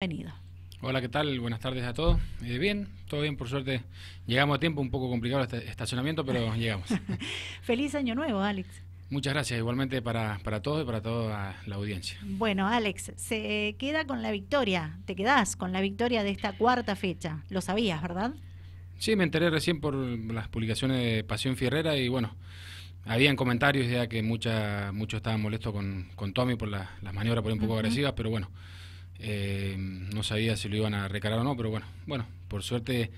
Bienvenido. Hola, ¿qué tal? Buenas tardes a todos. Eh, bien, todo bien, por suerte. Llegamos a tiempo, un poco complicado el estacionamiento, pero llegamos. Feliz año nuevo, Alex. Muchas gracias, igualmente para, para todos y para toda la audiencia. Bueno, Alex, se queda con la victoria, te quedás con la victoria de esta cuarta fecha. Lo sabías, ¿verdad? Sí, me enteré recién por las publicaciones de Pasión Fierrera y bueno, habían comentarios ya que mucha, muchos estaban molestos con, Tommy por las maniobras por un poco agresivas, pero bueno. Eh, no sabía si lo iban a recargar o no, pero bueno, bueno, por suerte eh,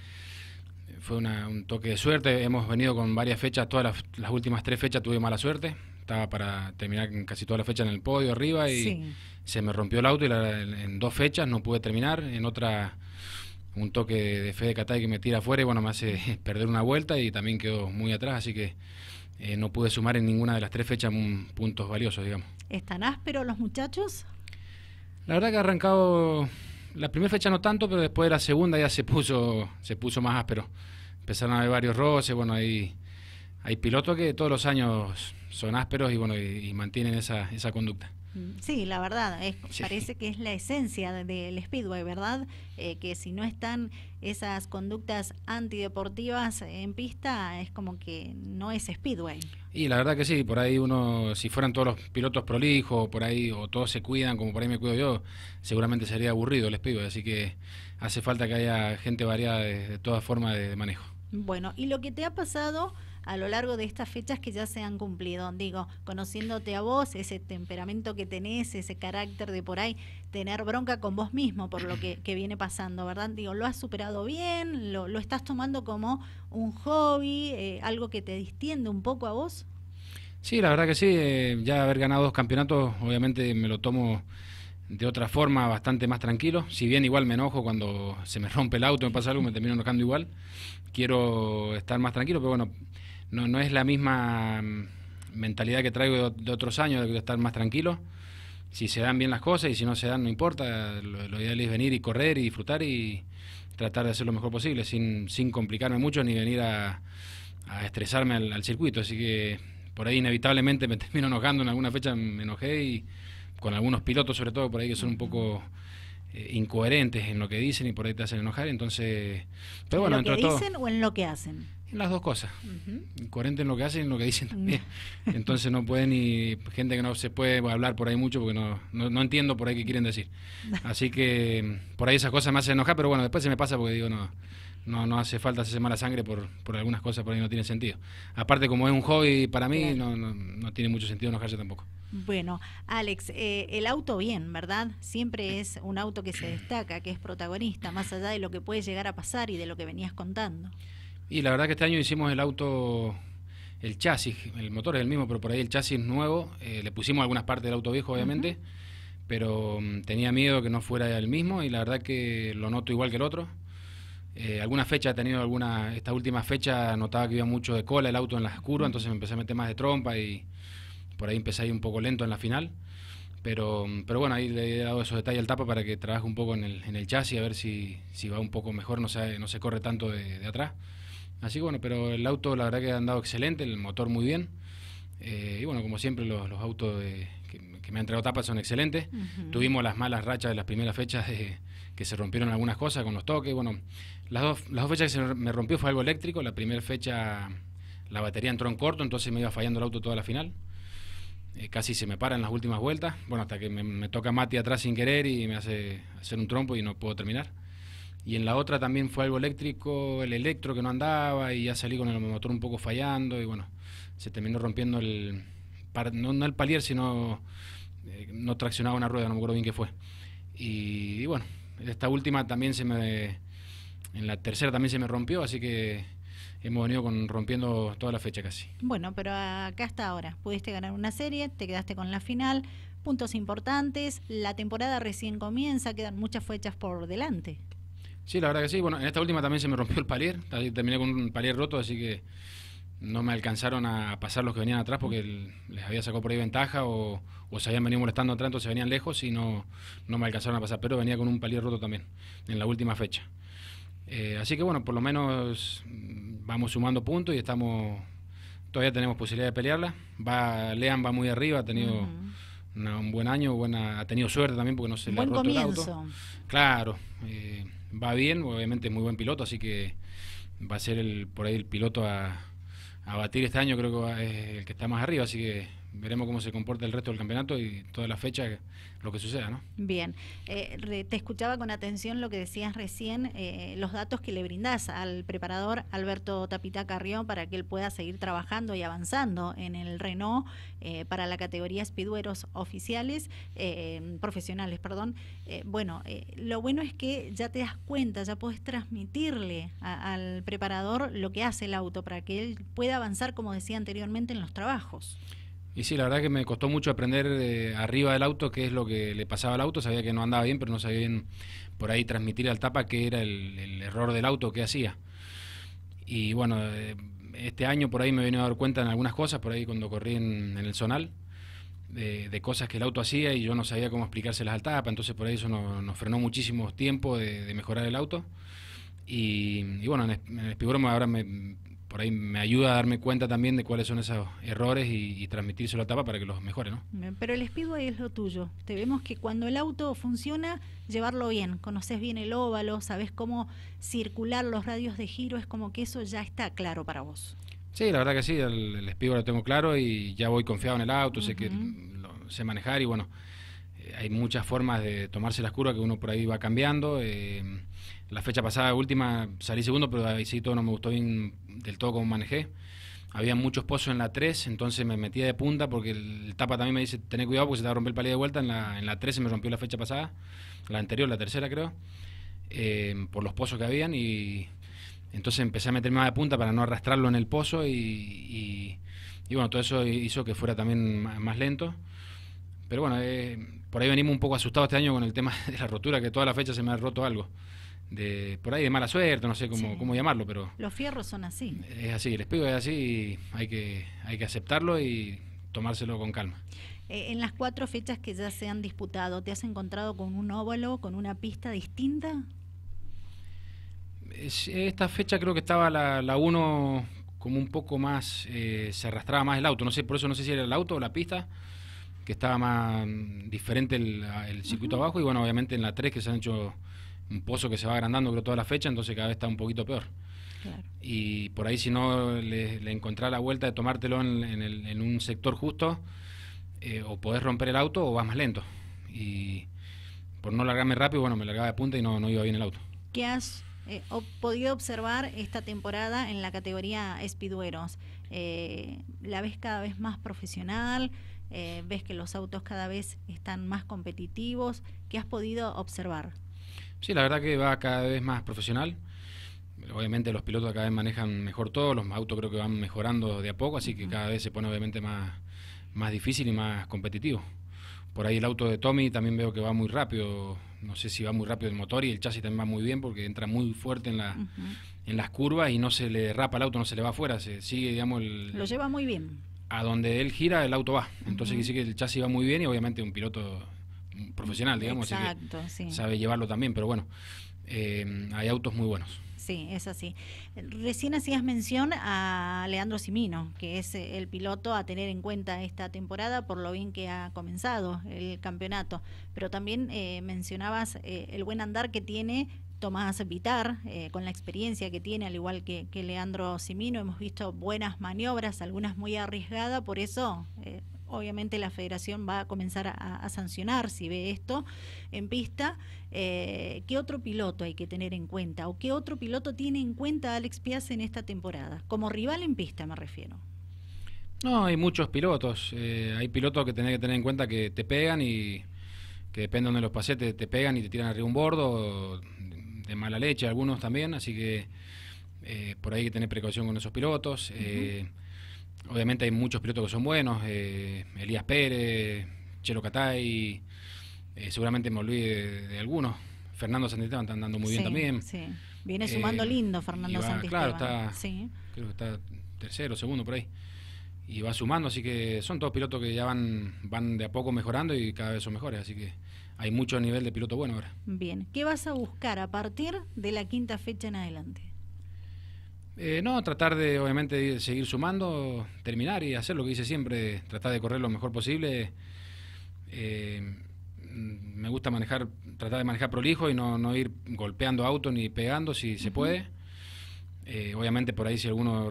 fue un toque de suerte. Hemos venido con varias fechas, todas las, últimas tres fechas tuve mala suerte. Estaba para terminar casi todas las fechas en el podio arriba y se me rompió el auto y en dos fechas no pude terminar. En otra, un toque de, fe de que me tira afuera y bueno, me hace perder una vuelta y también quedó muy atrás, así que eh, no pude sumar en ninguna de las tres fechas puntos valiosos, digamos. ¿Están ásperos los muchachos? La verdad que ha arrancado la primera fecha no tanto, pero después de la segunda ya se puso, se puso más áspero. Empezaron a haber varios roces, bueno, hay, hay pilotos que todos los años son ásperos y bueno, mantienen esa, esa conducta. Sí, la verdad, parece que es la esencia del Speedway, ¿verdad? Eh, que si no están esas conductas antideportivas en pista, es como que no es Speedway. Y la verdad que sí, por ahí uno, si fueran todos los pilotos prolijos, por ahí, o todos se cuidan, como por ahí me cuido yo, seguramente sería aburrido el Speedway, así que hace falta que haya gente variada de, todas formas de manejo. Bueno, y lo que te ha pasado a lo largo de estas fechas que ya se han cumplido. Digo, conociéndote a vos, ese temperamento que tenés, ese carácter de por ahí, tener bronca con vos mismo por lo que, viene pasando, ¿verdad? Digo, lo has superado bien, lo, estás tomando como un hobby, eh, algo que te distiende un poco a vos. Sí, la verdad que sí. Eh, ya haber ganado dos campeonatos, obviamente me lo tomo de otra forma bastante más tranquilo. Si bien igual me enojo cuando se me rompe el auto, me pasa algo, me termino enojando igual. Quiero estar más tranquilo, pero bueno, no, no es la misma mm, mentalidad que traigo de, otros años, de estar más tranquilo. Si se dan bien las cosas y si no se dan, no importa. Lo, ideal es venir y correr y disfrutar y tratar de hacer lo mejor posible, sin, complicarme mucho ni venir a, a estresarme al, circuito. Así que por ahí inevitablemente me termino enojando en alguna fecha, me enojé y con algunos pilotos sobre todo por ahí que son un poco eh, incoherentes en lo que dicen y por ahí te hacen enojar. Entonces, pero ¿En lo que dicen o en lo que hacen? las dos cosas. coherente en lo que hacen y en lo que dicen mm. también. Entonces no pueden y gente que no se puede hablar por ahí mucho porque no, no, entiendo por ahí qué quieren decir. Así que mm, por ahí esas cosas me hacen enojar, pero bueno, después se me pasa porque digo, no, no, no hace falta hacerse mala sangre por, por algunas cosas, por ahí no tiene sentido. Aparte, como es un hobby para mí, no, no, tiene mucho sentido enojarse tampoco. Bueno, Alex, eh, el auto bien, ¿verdad? Siempre es un auto que se destaca, que es protagonista, más allá de lo que puede llegar a pasar y de lo que venías contando. Y la verdad que este año hicimos el auto, el chasis, el motor es el mismo, pero por ahí el chasis nuevo, eh, le pusimos algunas partes del auto viejo, obviamente, pero mm, tenía miedo que no fuera el mismo y la verdad que lo noto igual que el otro. Eh, alguna fecha he tenido alguna, esta última fecha notaba que iba mucho de cola el auto en las curvas, entonces me empecé a meter más de trompa y por ahí empecé a ir un poco lento en la final. Pero, mm, pero bueno, ahí le he dado esos detalles al tapa para que trabaje un poco en el, en el chasis, a ver si, si va un poco mejor, no se, no se corre tanto de, de atrás. Así que bueno, pero el auto la verdad que ha andado excelente, el motor muy bien. Eh, y bueno, como siempre los, autos que, me han traído tapas son excelentes. Tuvimos las malas rachas de las primeras fechas que se rompieron algunas cosas con los toques. Bueno, las dos, fechas que se me rompió fue algo eléctrico. La primera fecha la batería entró en corto, entonces me iba fallando el auto toda la final. Eh, casi se me para en las últimas vueltas. Bueno, hasta que me, me toca Mati atrás sin querer y me hace hacer un trompo y no puedo terminar y en la otra también fue algo eléctrico, el electro que no andaba y ya salí con el motor un poco fallando y bueno, se terminó rompiendo el, no, el palier, sino eh, no traccionaba una rueda, no me acuerdo bien qué fue. Y, bueno, esta última también se me, en la tercera también se me rompió, así que hemos venido con, rompiendo toda la fecha casi. Bueno, pero acá hasta ahora, pudiste ganar una serie, te quedaste con la final, puntos importantes, la temporada recién comienza, quedan muchas fechas por delante. Sí, la verdad que sí. Bueno, en esta última también se me rompió el palier. Terminé con un palier roto, así que no me alcanzaron a pasar los que venían atrás porque les había sacado por ahí ventaja o, se habían venido molestando atrás, entonces venían lejos y no, no me alcanzaron a pasar. Pero venía con un palier roto también en la última fecha. Eh, así que bueno, por lo menos mm, vamos sumando puntos y estamos todavía tenemos posibilidad de pelearla. Va, Lean va muy arriba, ha tenido un buen año, buena, ha tenido suerte también porque no se le ha roto el auto. Claro, eh, va bien, obviamente es muy buen piloto, así que va a ser el, por ahí el piloto a, batir este año, creo que es el que está más arriba, así que veremos cómo se comporta el resto del campeonato y toda la fecha, lo que suceda, ¿no? Bien, eh, te escuchaba con atención lo que decías recién, eh, los datos que le brindás al preparador Alberto Tapita Carrión para que él pueda seguir trabajando y avanzando en el Renault eh, para la categoría speedueros oficiales, profesionales, perdón. bueno, lo bueno es que ya te das cuenta, ya puedes transmitirle al preparador lo que hace el auto para que él pueda avanzar, como decía anteriormente, en los trabajos. Y sí, la verdad que me costó mucho aprender eh, arriba del auto qué es lo que le pasaba al auto. Sabía que no andaba bien, pero no sabía bien por ahí transmitir al tapa qué era el, error del auto, que hacía. Y bueno, eh, este año por ahí me he a dar cuenta en algunas cosas, por ahí cuando corrí en, el zonal, de, cosas que el auto hacía y yo no sabía cómo explicárselas al tapa. Entonces por ahí eso nos frenó muchísimo tiempo de, mejorar el auto. Y, bueno, en el, ahora me por ahí me ayuda a darme cuenta también de cuáles son esos errores y, transmitirse transmitírselo a Tapa para que los mejore, ¿no? Pero el speedway es lo tuyo. Te vemos que cuando el auto funciona, llevarlo bien. Conoces bien el óvalo, sabes cómo circular los radios de giro, es como que eso ya está claro para vos. Sí, la verdad que sí, el, el lo tengo claro y ya voy confiado en el auto, sé que lo, sé manejar y bueno, eh, hay muchas formas de tomarse las curvas que uno por ahí va cambiando. Eh, la fecha pasada, última, salí segundo, pero ahí sí todo no me gustó bien del todo como manejé. Había muchos pozos en la 3, entonces me metía de punta porque el tapa también me dice, tené cuidado porque se te va a romper el palillo de vuelta. En la, en la 3 se me rompió la fecha pasada, la anterior, la tercera creo, eh, por los pozos que habían y entonces empecé a meterme más de punta para no arrastrarlo en el pozo y, bueno, todo eso hizo que fuera también más, lento. Pero bueno, eh, por ahí venimos un poco asustados este año con el tema de la rotura, que toda la fecha se me ha roto algo por ahí de mala suerte, no sé cómo, llamarlo, pero... Los fierros son así. Es así, el espejo es así, y hay que, hay que aceptarlo y tomárselo con calma. Eh, en las cuatro fechas que ya se han disputado, ¿te has encontrado con un óvalo, con una pista distinta? esta fecha creo que estaba la 1 como un poco más, eh, se arrastraba más el auto, no sé, por eso no sé si era el auto o la pista, que estaba más mm, diferente el, circuito abajo, y bueno, obviamente en la 3 que se han hecho un pozo que se va agrandando creo toda la fecha, entonces cada vez está un poquito peor. Y por ahí si no le, le encontrás la vuelta de tomártelo en, un sector justo, eh, o podés romper el auto o vas más lento. Y por no largarme rápido, bueno, me largaba de punta y no, no iba bien el auto. ¿Qué has eh, podido observar esta temporada en la categoría Speedueros? Eh, ¿La ves cada vez más profesional? ¿Ves que los autos cada vez están más competitivos? ¿Qué has podido observar? Sí, la verdad que va cada vez más profesional. Obviamente los pilotos cada vez manejan mejor todo, los autos creo que van mejorando de a poco, así que cada vez se pone obviamente más, más difícil y más competitivo. Por ahí el auto de Tommy también veo que va muy rápido, no sé si va muy rápido el motor y el chasis también va muy bien porque entra muy fuerte en, en las curvas y no se le rapa el auto, no se le va afuera, se sigue, digamos, Lo lleva muy bien. A donde él gira, el auto va. Entonces sí que el chasis va muy bien y obviamente un piloto profesional, digamos. Exacto, sí. Sabe llevarlo también, pero bueno, eh, hay autos muy buenos. Sí, es así. Recién hacías mención a Leandro Simino, que es eh, el piloto a tener en cuenta esta temporada por lo bien que ha comenzado el campeonato, pero también eh, mencionabas el buen andar que tiene Tomás Vitar, con la experiencia que tiene, al igual que, que, Leandro Simino, hemos visto buenas maniobras, algunas muy arriesgadas, por eso obviamente la federación va a comenzar a, sancionar si ve esto en pista, eh, ¿qué otro piloto hay que tener en cuenta o qué otro piloto tiene en cuenta Alex Piazza en esta temporada? Como rival en pista me refiero. No, hay muchos pilotos. Eh, hay pilotos que tenés que tener en cuenta que te pegan y que depende de los pasetes te pegan y te tiran arriba un bordo, de mala leche algunos también, así que eh, por ahí hay que tener precaución con esos pilotos obviamente hay muchos pilotos que son buenos, eh, Elías Pérez, Chelo Catay, eh, seguramente me olvide de, algunos. Fernando Santisteban está andando muy bien también. Viene eh, sumando lindo Fernando Santisteban. Claro, está, creo que está tercero, segundo por ahí. Y va sumando, así que son todos pilotos que ya van, van de a poco mejorando y cada vez son mejores, así que hay mucho nivel de piloto bueno ahora. Bien, ¿qué vas a buscar a partir de la quinta fecha en adelante? Eh, no, tratar de, obviamente, seguir sumando, terminar y hacer lo que hice siempre, tratar de correr lo mejor posible. Eh, me gusta manejar, tratar de manejar prolijo y no, ir golpeando auto ni pegando si se puede. Eh, obviamente, por ahí, si alguno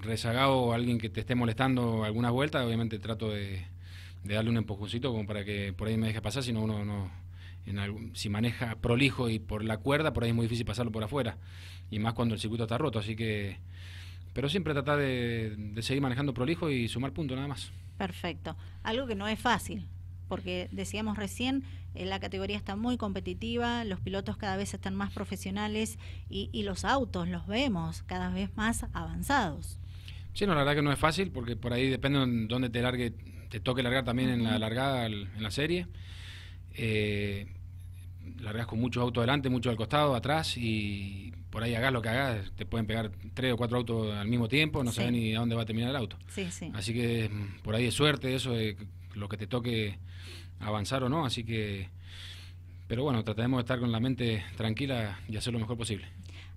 rezagado o alguien que te esté molestando alguna vuelta, obviamente trato de, darle un empujoncito como para que por ahí me deje pasar, si uno no en algún, si maneja prolijo y por la cuerda, por ahí es muy difícil pasarlo por afuera. Y más cuando el circuito está roto, así que... Pero siempre tratar de, seguir manejando prolijo y sumar punto nada más. Perfecto. Algo que no es fácil, porque decíamos recién, eh, la categoría está muy competitiva, los pilotos cada vez están más profesionales y, y los autos los vemos cada vez más avanzados. Sí, la verdad que no es fácil, porque por ahí depende de dónde te largue, te toque largar también en la largada, en la serie eh, largas con muchos autos adelante, muchos al costado, atrás y por ahí hagas lo que hagas, te pueden pegar tres o cuatro autos al mismo tiempo, no sabes ni a dónde va a terminar el auto. Así que mm, por ahí es suerte eso es lo que te toque avanzar o no, así que... Pero bueno, trataremos de estar con la mente tranquila y hacer lo mejor posible.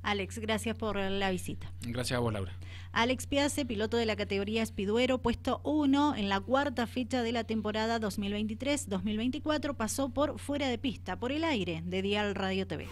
Alex, gracias por la visita. Gracias a vos, Laura. Alex Piace, piloto de la categoría Espiduero, puesto uno en la cuarta fecha de la temporada 2023-2024, pasó por fuera de pista, por el aire de Dial Radio TV.